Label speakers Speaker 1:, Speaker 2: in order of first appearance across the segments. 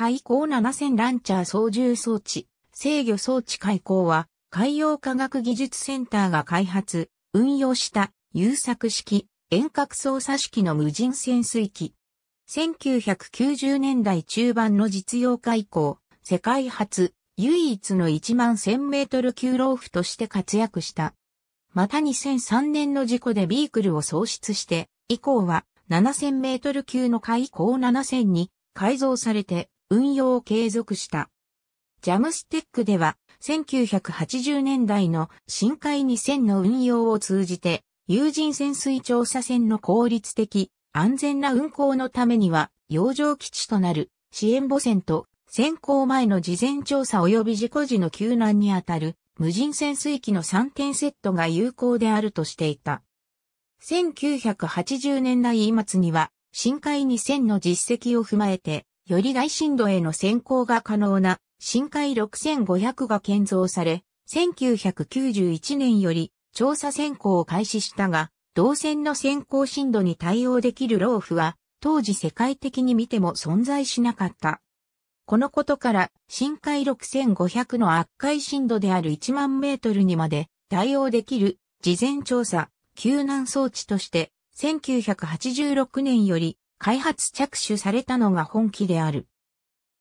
Speaker 1: 海溝7000ランチャー操縦装置、制御装置海溝は、海洋科学技術センターが開発、運用した、優作式、遠隔操作式の無人潜水機。1990年代中盤の実用化以降、世界初、唯一の1万1000メートル級ローフとして活躍した。また2003年の事故でビークルを喪失して、以降は7000メートル級の海溝7000に改造されて運用を継続した。ジャムステックでは1980年代の深海2000の運用を通じて有人潜水調査船の効率的安全な運航のためには洋上基地となる支援母船と潜航前の事前調査及び事故時の救難にあたる無人潜水機の3点セットが有効であるとしていた。1980年代末には深海2000の実績を踏まえてより大深度への先行が可能な深海6500が建造され、1991年より調査先行を開始したが、動線の先行深度に対応できるローフは、当時世界的に見ても存在しなかった。このことから、深海6500の圧海深度である1万メートルにまで対応できる事前調査、救難装置として、1986年より開発着手されたのが本機である。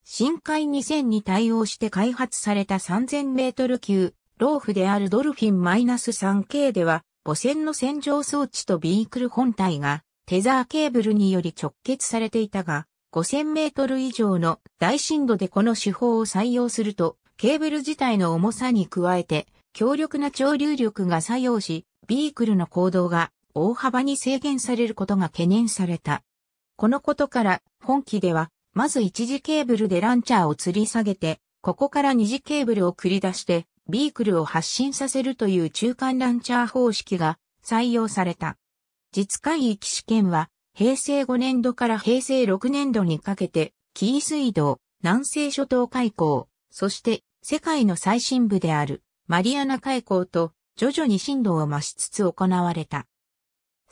Speaker 1: 深海2000に対応して開発された3000メートル級、ローフであるドルフィン -3K では、母船の洗浄装置とビークル本体が、テザーケーブルにより直結されていたが、5000メートル以上の大深度でこの手法を採用すると、ケーブル自体の重さに加えて、強力な潮流力が作用し、ビークルの行動が大幅に制限されることが懸念された。このことから、本機では、まず一次ケーブルでランチャーを吊り下げて、ここから二次ケーブルを繰り出して、ビークルを発進させるという中間ランチャー方式が採用された。実海域試験は、平成5年度から平成6年度にかけて、紀伊水道、南西諸島海溝、そして世界の最深部であるマリアナ海溝と徐々に深度を増しつつ行われた。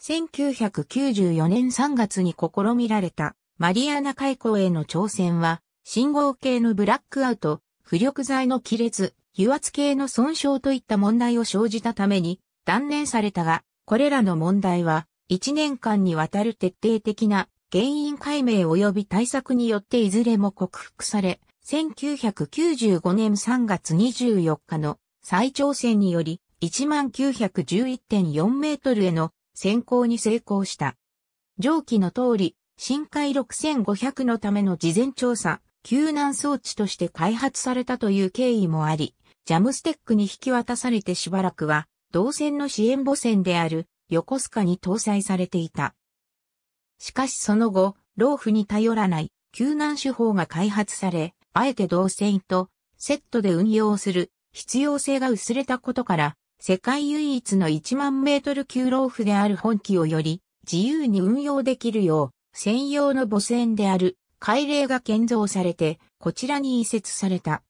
Speaker 1: 1994年3月に試みられたマリアナ海溝への挑戦は、信号系のブラックアウト、浮力剤の亀裂、油圧系の損傷といった問題を生じたために断念されたが、これらの問題は1年間にわたる徹底的な原因解明及び対策によっていずれも克服され、1995年3月24日の再挑戦により、1911.4メートルへの選考に成功した。上記の通り、深海6500のための事前調査、救難装置として開発されたという経緯もあり、ジャムステックに引き渡されてしばらくは、同線の支援母船である横須賀に搭載されていた。しかしその後、老婦に頼らない救難手法が開発され、あえて同線とセットで運用する必要性が薄れたことから、世界唯一の1万メートル級ローフである本機をより自由に運用できるよう専用の母船である海嶺が建造されてこちらに移設された。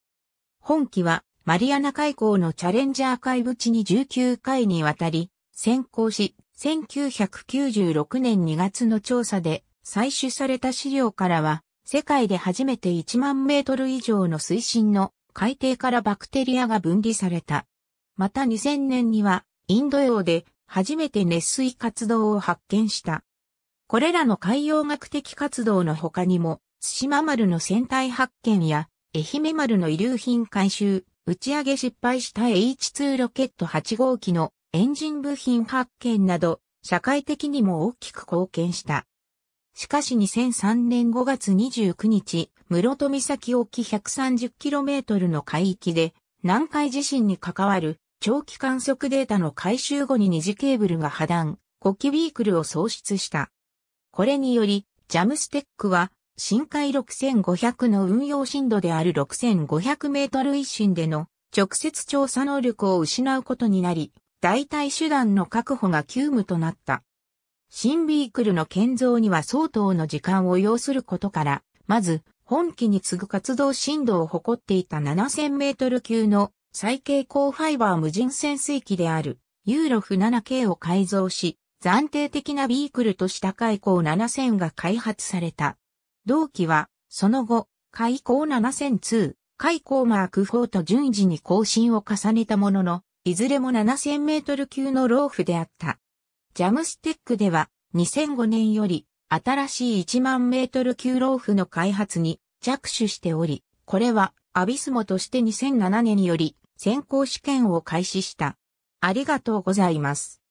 Speaker 1: 本機はマリアナ海溝のチャレンジャー海部地に19回にわたり先行し1996年2月の調査で採取された資料からは世界で初めて1万メートル以上の水深の海底からバクテリアが分離された。また2000年には、インド洋で初めて熱水活動を発見した。これらの海洋学的活動の他にも、津島丸の船体発見や、愛媛丸の遺留品回収、打ち上げ失敗した H2 ロケット8号機のエンジン部品発見など、社会的にも大きく貢献した。しかし2003年5月29日、室戸岬沖 130km の海域で、南海地震に関わる長期観測データの回収後に二次ケーブルが破断、コキビークルを喪失した。これにより、ジャムステックは、深海6500の運用深度である6500メートル一深での直接調査能力を失うことになり、代替手段の確保が急務となった。新ビークルの建造には相当の時間を要することから、まず、本機に次ぐ活動深度を誇っていた7000メートル級の最軽高ファイバー無人潜水機であるユーロフ 7K を改造し、暫定的なビークルとした海溝7000が開発された。同機は、その後、海溝7002、海溝マーク4と順次に更新を重ねたものの、いずれも7000メートル級のローフであった。ジャムステックでは、2005年より、新しい1万メートル級ローフの開発に着手しており、これは、アビスモとして2007年より、先行試験を開始した。ありがとうございます。